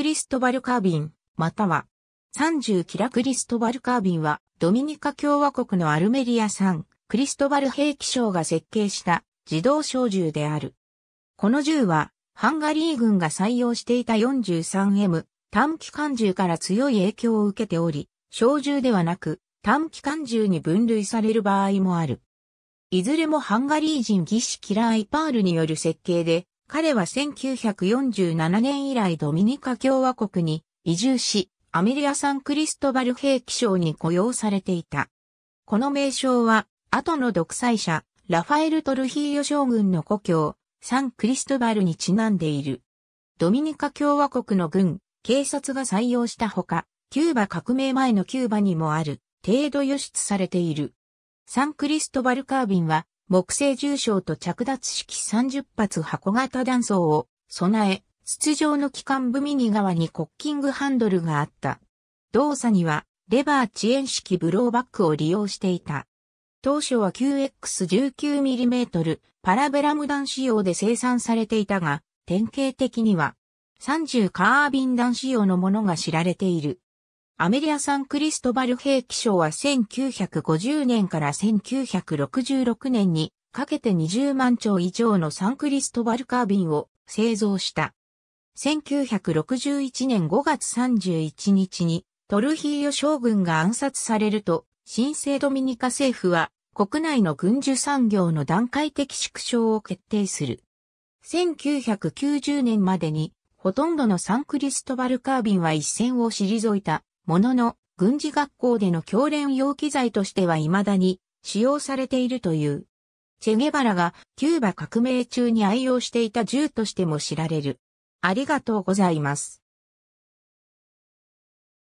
クリストバル・カービン、または、30キラ・クリストバル・カービンは、ドミニカ共和国のアルメリア産、クリストバル兵器省が設計した自動小銃である。この銃は、ハンガリー軍が採用していた 43M 短期間銃から強い影響を受けており、小銃ではなく短期間銃に分類される場合もある。いずれもハンガリー人技師キラーイパールによる設計で、彼は1947年以来ドミニカ共和国に移住し、アメリア・サン・クリストバル兵器賞に雇用されていた。この名称は、後の独裁者、ラファエル・トルヒーヨ将軍の故郷、サン・クリストバルにちなんでいる。ドミニカ共和国の軍、警察が採用したほか、キューバ革命前のキューバにもある、程度輸出されている。サン・クリストバル・カービンは、木製重傷と着脱式30発箱型弾倉を備え、筒状の機関部右側にコッキングハンドルがあった。動作にはレバー遅延式ブローバックを利用していた。当初は QX19mm パラベラム弾仕様で生産されていたが、典型的には30カービン弾仕様のものが知られている。アメリア・サン・クリストバル兵器賞は1950年から1966年にかけて20万丁以上のサンクリストバルカービンを製造した。1961年5月31日にトルヒーヨ将軍が暗殺されると、新生ドミニカ政府は国内の軍需産業の段階的縮小を決定する。1990年までにほとんどのサンクリストバルカービンは一線を退いたものの、軍事学校での教練用機材としては未だに使用されているという。チェゲバラがキューバ革命中に愛用していた銃としても知られる。ありがとうございます。